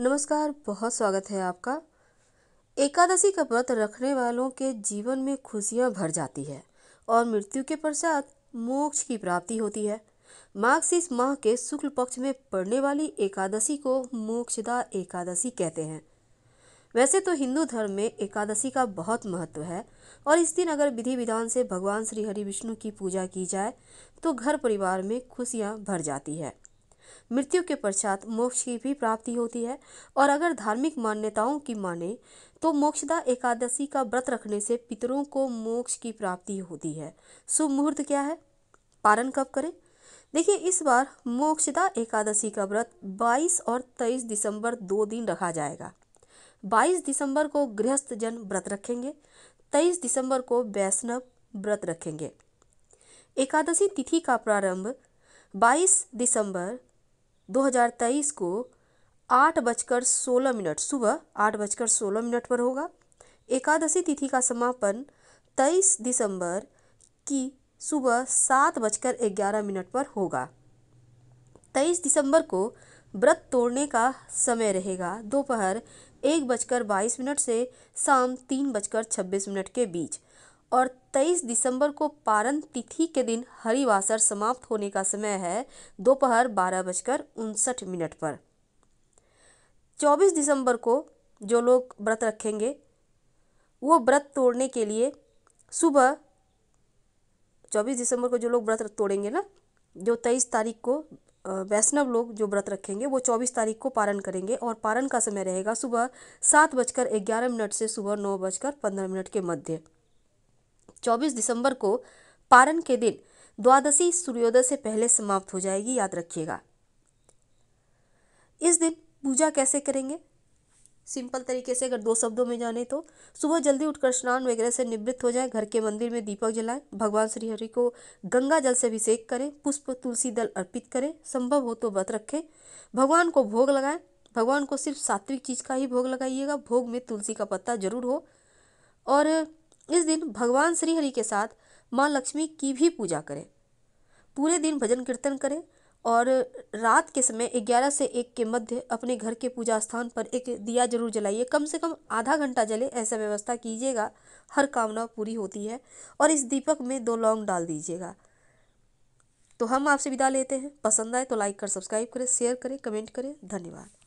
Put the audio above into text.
नमस्कार बहुत स्वागत है आपका एकादशी का व्रत रखने वालों के जीवन में खुशियां भर जाती है और मृत्यु के पश्चात मोक्ष की प्राप्ति होती है इस माह के शुक्ल पक्ष में पड़ने वाली एकादशी को मोक्षदा एकादशी कहते हैं वैसे तो हिंदू धर्म में एकादशी का बहुत महत्व है और इस दिन अगर विधि विधान से भगवान श्री हरि विष्णु की पूजा की जाए तो घर परिवार में खुशियाँ भर जाती है मृत्यु के पश्चात मोक्ष की भी प्राप्ति होती है और अगर धार्मिक मान्यताओं की माने तो मोक्षदा एकादशी का व्रत रखने से पितरों को मोक्ष की प्राप्ति होती है शुभ मुहूर्त क्या है पारण कब करें देखिए इस बार मोक्षदा एकादशी का व्रत 22 और 23 दिसंबर दो दिन रखा जाएगा 22 दिसंबर को गृहस्थ जन व्रत रखेंगे 23 दिसंबर को वैष्णव व्रत रखेंगे एकादशी तिथि का प्रारंभ 22 दिसंबर 2023 को आठ बजकर सोलह मिनट सुबह आठ बजकर सोलह मिनट पर होगा एकादशी तिथि का समापन 23 दिसंबर की सुबह सात बजकर ग्यारह मिनट पर होगा 23 दिसंबर को व्रत तोड़ने का समय रहेगा दोपहर एक बजकर बाईस मिनट से शाम तीन बजकर छब्बीस मिनट के बीच और 23 दिसंबर को पारण तिथि के दिन हरिवासर समाप्त होने का समय है दोपहर बारह बजकर उनसठ मिनट पर 24 दिसंबर को जो लोग व्रत रखेंगे वो व्रत तोड़ने के लिए सुबह 24 दिसंबर को जो लोग व्रत तोड़ेंगे ना जो 23 तारीख को वैष्णव लोग जो व्रत रखेंगे वो 24 तारीख को पारण करेंगे और पारण का समय रहेगा सुबह सात बजकर ग्यारह मिनट से सुबह नौ बजकर पंद्रह मिनट के मध्य 24 दिसंबर को पारण के दिन द्वादशी सूर्योदय से पहले समाप्त हो जाएगी याद रखिएगा इस दिन पूजा कैसे करेंगे सिंपल तरीके से अगर दो शब्दों में जाने तो सुबह जल्दी उठकर स्नान वगैरह से निवृत्त हो जाए घर के मंदिर में दीपक जलाएं भगवान श्री हरि को गंगा जल से अभिषेक करें पुष्प तुलसी दल अर्पित करें संभव हो तो व्रत रखें भगवान को भोग लगाएं भगवान को सिर्फ सात्विक चीज़ का ही भोग लगाइएगा भोग में तुलसी का पत्ता जरूर हो और इस दिन भगवान श्री हरि के साथ माँ लक्ष्मी की भी पूजा करें पूरे दिन भजन कीर्तन करें और रात के समय ग्यारह से एक के मध्य अपने घर के पूजा स्थान पर एक दिया जरूर जलाइए कम से कम आधा घंटा जले ऐसा व्यवस्था कीजिएगा हर कामना पूरी होती है और इस दीपक में दो लौंग डाल दीजिएगा तो हम आपसे विदा लेते हैं पसंद आए तो लाइक कर सब्सक्राइब करें शेयर करें कमेंट करें धन्यवाद